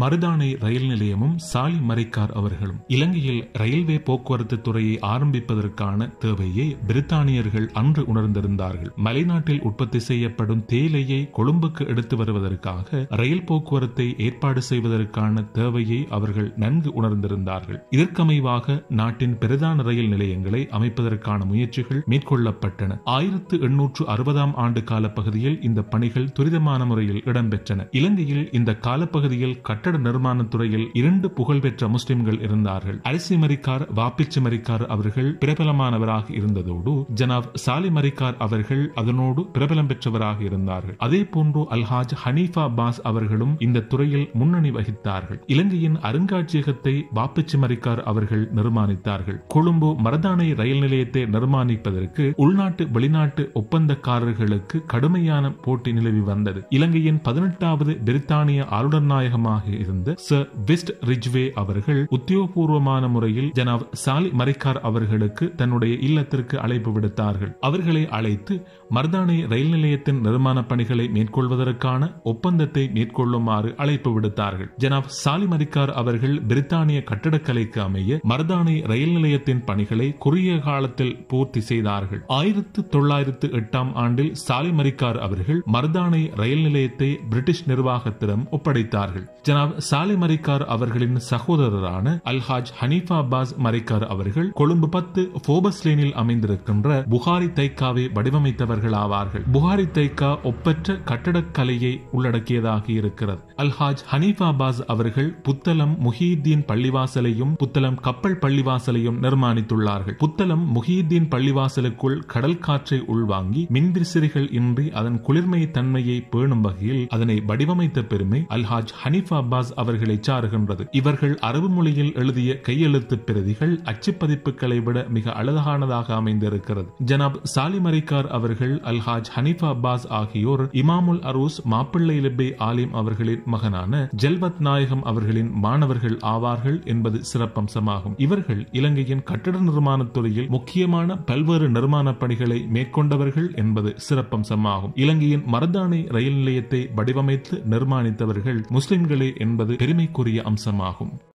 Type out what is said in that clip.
மருதானை ரயில் நிலையமும் சாலி மறைக்கார் அவர்களும் இலங்கையில் ரயில்வே போக்குவரத்து துறையை ஆரம்பிப்பதற்கான தேவையை பிரித்தானியர்கள் அன்று உணர்ந்திருந்தார்கள் மலைநாட்டில் உற்பத்தி செய்யப்படும் தேயிலையை கொழும்புக்கு எடுத்து வருவதற்காக ரயில் போக்குவரத்தை ஏற்பாடு செய்வதற்கான தேவையை அவர்கள் நன்கு உணர்ந்திருந்தார்கள் இதற்கமைவாக நாட்டின் பிரதான ரயில் நிலையங்களை அமைப்பதற்கான முயற்சிகள் மேற்கொள்ளப்பட்டன ஆயிரத்து எண்ணூற்று அறுபதாம் ஆண்டு காலப்பகுதியில் இந்த பணிகள் துரிதமான முறையில் இடம்பெற்றன இலங்கையில் இந்த காலப்பகுதியில் கட்ட கட்டட நிர்மாண துறையில் இரண்டு புகழ் பெற்ற முஸ்லிம்கள் இருந்தார்கள் அரிசி மரிக்கார் வாப்பிச்சி மரிக்கார் அவர்கள் பிரபலமானவராக இருந்ததோடு ஜனாப் சாலி மரிக்கார் அவர்கள் அதனோடு பிரபலம் பெற்றவராக இருந்தார்கள் அதே போன்று அல்ஹாஜ் ஹனீஃபா பாஸ் அவர்களும் இந்த துறையில் முன்னணி வகித்தார்கள் இலங்கையின் அருங்காட்சியகத்தை வாப்பிச்சி மரிக்கார் அவர்கள் நிர்மாணித்தார்கள் கொழும்பு மரதானை ரயில் நிலையத்தை நிர்மாணிப்பதற்கு உள்நாட்டு வெளிநாட்டு ஒப்பந்தக்காரர்களுக்கு கடுமையான போட்டி நிலவி வந்தது இலங்கையின் பதினெட்டாவது பிரித்தானிய ஆளுநர் நாயகமாக தலைவராக இருந்த சர் வெஸ்ட் ரிஜ்வே அவர்கள் உத்தியோகபூர்வமான முறையில் ஜனாப் சாலி மரைக்கார் அவர்களுக்கு தன்னுடைய இல்லத்திற்கு அழைப்பு விடுத்தார்கள் அவர்களை அழைத்து மர்தானை ரயில் நிலையத்தின் நிர்மாண பணிகளை மேற்கொள்வதற்கான ஒப்பந்தத்தை மேற்கொள்ளுமாறு அழைப்பு விடுத்தார்கள் ஜனாப் சாலி மரிக்கார் அவர்கள் பிரித்தானிய கட்டடக்கலைக்கு அமைய மர்தானை ரயில் நிலையத்தின் பணிகளை குறுகிய காலத்தில் பூர்த்தி செய்தார்கள் ஆயிரத்து தொள்ளாயிரத்து எட்டாம் ஆண்டில் சாலி மரிக்கார் அவர்கள் மர்தானை ரயில் நிலையத்தை பிரிட்டிஷ் நிர்வாகத்திடம் ஒப்படைத்தார்கள் ஜனாப் சாலை மரிக்கார் அவர்களின் சகோதரரான அல்ஹாஜ் ஹனீஃபா பாஸ் மரிக்கார் அவர்கள் கொழும்பு பத்து போபஸ் லேனில் அமைந்திருக்கின்ற புகாரி தைக்காவை வடிவமைத்தவர்கள் ஆவார்கள் புகாரி தைக்கா ஒப்பற்ற கட்டடக்கலையை உள்ளடக்கியதாக இருக்கிறது அல்ஹாஜ் ஹனீஃபா பாஸ் அவர்கள் புத்தளம் முஹீத்தீன் பள்ளிவாசலையும் புத்தளம் கப்பல் பள்ளிவாசலையும் நிர்மாணித்துள்ளார்கள் புத்தளம் முஹீத்தீன் பள்ளிவாசலுக்குள் கடல் காற்றை உள்வாங்கி மின்விசிறிகள் இன்றி அதன் குளிர்மை தன்மையை பேணும் வகையில் அதனை வடிவமைத்த பெருமை அல்ஹாஜ் ஹனீஃபா அப்பாஸ் அவர்களை சாருகின்றது இவர்கள் அரபு மொழியில் எழுதிய கையெழுத்து பிரதிகள் அச்சுப்பதிப்புகளை விட மிக அழகானதாக அமைந்திருக்கிறது ஜனாப் சாலிமரிக்கார் அவர்கள் அல்ஹாஜ் ஹனீஃப் அப்பாஸ் ஆகியோர் இமாமுல் அரூஸ் மாப்பிள்ளை லெப்பை ஆலிம் அவர்களின் மகனான ஜெல்வத் நாயகம் அவர்களின் மாணவர்கள் ஆவார்கள் என்பது சிறப்பம்சமாகும் இவர்கள் இலங்கையின் கட்டட நிர்மாணத் துறையில் முக்கியமான பல்வேறு நிர்மாண பணிகளை மேற்கொண்டவர்கள் என்பது சிறப்பம்சமாகும் இலங்கையின் மரதானை ரயில் நிலையத்தை வடிவமைத்து நிர்மாணித்தவர்கள் முஸ்லிம்களே என்பது பெருமைக்குரிய அம்சமாகும்